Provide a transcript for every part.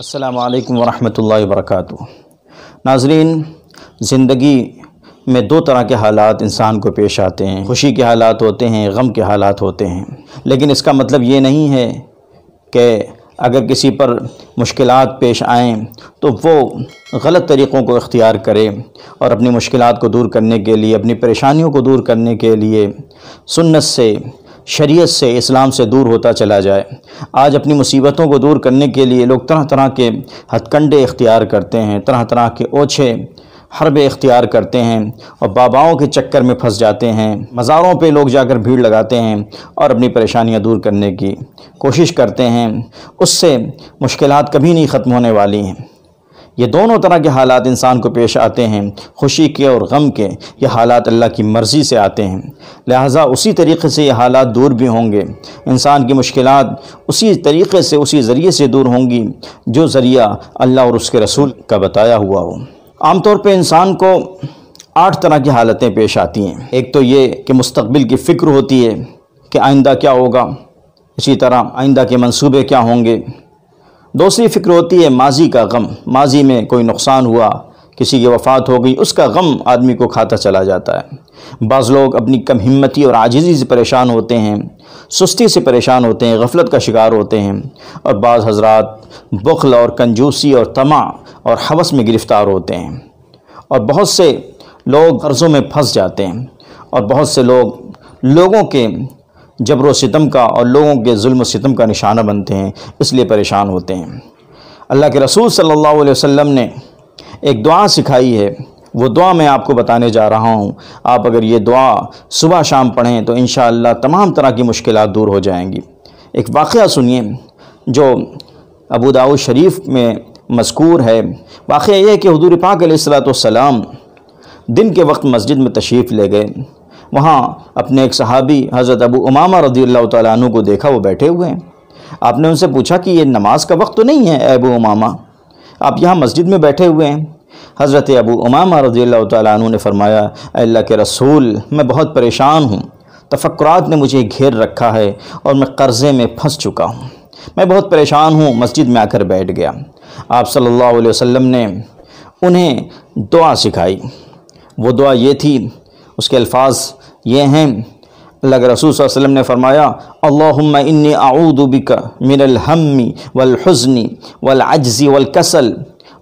السلام علیکم ورحمۃ اللہ وبرکاتہ ناظرین زندگی میں دو طرح کے حالات انسان کو پیش آتے ہیں خوشی کے حالات ہوتے ہیں غم کے حالات ہوتے ہیں لیکن اس کا مطلب یہ نہیں ہے کہ اگر کسی پر مشکلات پیش آئیں تو وہ غلط طریقوں کو اختیار کرے اور اپنی مشکلات کو دور کرنے کے لیے اپنی پریشانیوں کو دور کرنے کے لیے سنت سے شریعت سے اسلام سے دور ہوتا چلا جائے آج اپنی مصیبتوں کو دور کرنے کے لیے لوگ طرح طرح کے ہتھ کنڈے اختیار کرتے ہیں طرح طرح کے اوچھے حرب اختیار کرتے ہیں اور باباؤں کے چکر میں پھنس جاتے ہیں مزاروں پہ لوگ جا کر بھیڑ لگاتے ہیں اور اپنی پریشانیاں دور کرنے کی کوشش کرتے ہیں اس سے مشکلات کبھی نہیں ختم ہونے والی ہیں یہ دونوں طرح کے حالات انسان کو پیش آتے ہیں خوشی کے اور غم کے یہ حالات اللہ کی مرضی سے آتے ہیں لہٰذا اسی طریقے سے یہ حالات دور بھی ہوں گے انسان کی مشکلات اسی طریقے سے اسی ذریعے سے دور ہوں گی جو ذریعہ اللہ اور اس کے رسول کا بتایا ہوا ہو عام طور پہ انسان کو آٹھ طرح کی حالتیں پیش آتی ہیں ایک تو یہ کہ مستقبل کی فکر ہوتی ہے کہ آئندہ کیا ہوگا اسی طرح آئندہ کے منصوبے کیا ہوں گے دوسری فکر ہوتی ہے ماضی کا غم ماضی میں کوئی نقصان ہوا کسی کی وفات ہو گئی اس کا غم آدمی کو کھاتا چلا جاتا ہے بعض لوگ اپنی کم ہمتی اور عاجزی سے پریشان ہوتے ہیں سستی سے پریشان ہوتے ہیں غفلت کا شکار ہوتے ہیں اور بعض حضرات بخل اور کنجوسی اور تمع اور حوث میں گرفتار ہوتے ہیں اور بہت سے لوگ غرضوں میں پھنس جاتے ہیں اور بہت سے لوگ لوگوں کے جبر و ستم کا اور لوگوں کے ظلم و ستم کا نشانہ بنتے ہیں اس لیے پریشان ہوتے ہیں اللہ کے رسول صلی اللہ علیہ وسلم نے ایک دعا سکھائی ہے وہ دعا میں آپ کو بتانے جا رہا ہوں آپ اگر یہ دعا صبح شام پڑھیں تو انشاءاللہ تمام طرح کی مشکلات دور ہو جائیں گی ایک واقعہ سنیے جو ابو ابوداؤ شریف میں مذکور ہے واقعہ یہ ہے کہ حضور پاک علیہ السلاۃ والسلام دن کے وقت مسجد میں تشریف لے گئے وہاں اپنے ایک صحابی حضرت ابو امامہ رضی اللہ تعالیٰ عنہ کو دیکھا وہ بیٹھے ہوئے ہیں آپ نے ان سے پوچھا کہ یہ نماز کا وقت تو نہیں ہے اے ابو امامہ آپ یہاں مسجد میں بیٹھے ہوئے ہیں حضرت ابو امامہ رضی اللہ تعالیٰ عنہ نے فرمایا اے اللہ کے رسول میں بہت پریشان ہوں تفکرات نے مجھے گھیر رکھا ہے اور میں قرضے میں پھنس چکا ہوں میں بہت پریشان ہوں مسجد میں آ کر بیٹھ گیا آپ صلی اللہ علیہ وسلم نے انہیں دعا سکھائی وہ دعا یہ تھی اس کے الفاظ یہ ہیں اللہ کے رسول صلی اللہ علیہ وسلم نے فرمایا اللہم انی اعوذ بکا من الہم والحزن والعجز والکسل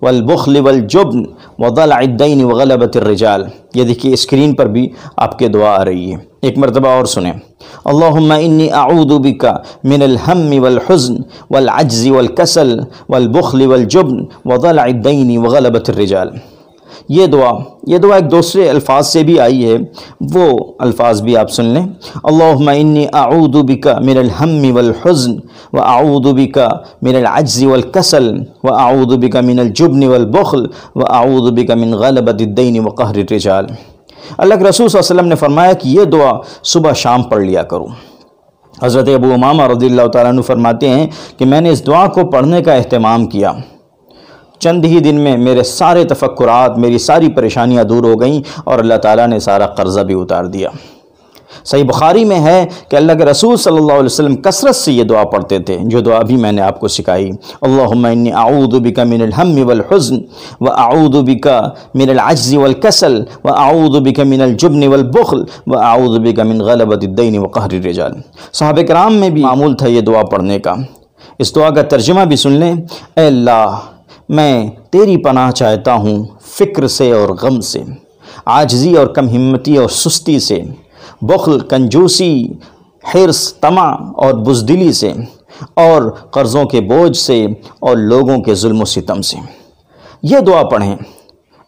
والبخل والجبن وضلع الدین وغلبت الرجال یہ دیکھیے اسکرین پر بھی آپ کے دعا آ رہی ہے ایک مرتبہ اور سنیں اللہم انی اعوذ بکا من الہم والحزن والعجز والکسل والبخل والجبن وضلع الدین وغلبت الرجال یہ دعا یہ دعا ایک دوسرے الفاظ سے بھی آئی ہے وہ الفاظ بھی آپ سن لیں انی اعوذ بکا من الہم والحزن و اعوذ بکا من العجز والکسل و اعوذ بکا من الجبن والبخل و اعوذ بکا من غلبت الدین و اللہ کے رسول صلی اللہ علیہ وسلم نے فرمایا کہ یہ دعا صبح شام پڑھ لیا کرو حضرت ابو امامہ رضی اللہ تعالیٰ عنہ فرماتے ہیں کہ میں نے اس دعا کو پڑھنے کا اہتمام کیا چند ہی دن میں میرے سارے تفکرات میری ساری پریشانیاں دور ہو گئیں اور اللہ تعالیٰ نے سارا قرضہ بھی اتار دیا صحیح بخاری میں ہے کہ اللہ کے رسول صلی اللہ علیہ وسلم کثرت سے یہ دعا پڑھتے تھے جو دعا بھی میں نے آپ کو سکھائی اللہ انی اعوذ کا من الحم والحزن و اعوذ کا من العجز و و اعوذ کا من الجبن البخل و ااودبی کا مین الدین و قہر رجال صاحب کرام میں بھی معمول تھا یہ دعا پڑھنے کا اس دعا کا ترجمہ بھی سن لیں اے اللہ میں تیری پناہ چاہتا ہوں فکر سے اور غم سے عاجزی اور کم ہمتی اور سستی سے بخل کنجوسی حرص تما اور بزدلی سے اور قرضوں کے بوجھ سے اور لوگوں کے ظلم و ستم سے یہ دعا پڑھیں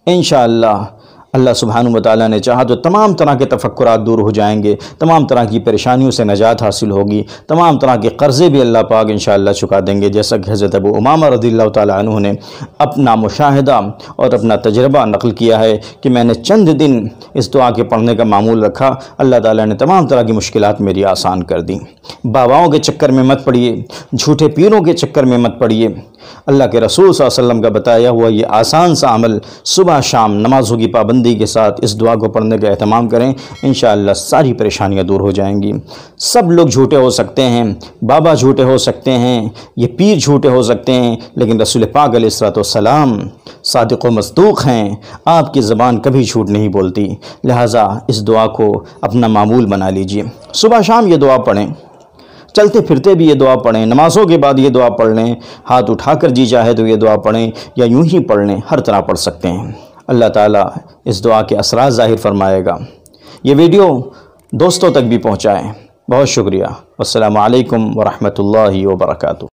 انشاءاللہ اللہ اللہ سبحانہ وتعالی نے چاہا تو تمام طرح کے تفکرات دور ہو جائیں گے تمام طرح کی پریشانیوں سے نجات حاصل ہوگی تمام طرح کے قرضے بھی اللہ پاک انشاءاللہ چکا دیں گے جیسا کہ حضرت ابو امامہ رضی اللہ تعالیٰ عنہ نے اپنا مشاہدہ اور اپنا تجربہ نقل کیا ہے کہ میں نے چند دن اس دعا کے پڑھنے کا معمول رکھا اللہ تعالیٰ نے تمام طرح کی مشکلات میری آسان کر دیں باباؤں کے چکر میں مت پڑیے جھوٹے پیروں کے چکر میں مت پڑیے اللہ کے رسول صلی اللہ علیہ وسلم کا بتایا ہوا یہ آسان سا عمل صبح شام نمازوں کی پابندی کے ساتھ اس دعا کو پڑھنے کا اہتمام کریں انشاءاللہ ساری پریشانیاں دور ہو جائیں گی سب لوگ جھوٹے ہو سکتے ہیں بابا جھوٹے ہو سکتے ہیں یہ پیر جھوٹے ہو سکتے ہیں لیکن رسول پاک علیہ السلام صادق و مصدوق ہیں آپ کی زبان کبھی جھوٹ نہیں بولتی لہٰذا اس دعا کو اپنا معمول بنا لیجئے صبح شام یہ دعا پڑھیں چلتے پھرتے بھی یہ دعا پڑھیں نمازوں کے بعد یہ دعا پڑھ لیں ہاتھ اٹھا کر جی چاہے تو یہ دعا پڑھیں یا یوں ہی پڑھ لیں ہر طرح پڑھ سکتے ہیں اللہ تعالیٰ اس دعا کے اثرات ظاہر فرمائے گا یہ ویڈیو دوستوں تک بھی پہنچائیں بہت شکریہ السلام علیکم ورحمۃ اللہ وبرکاتہ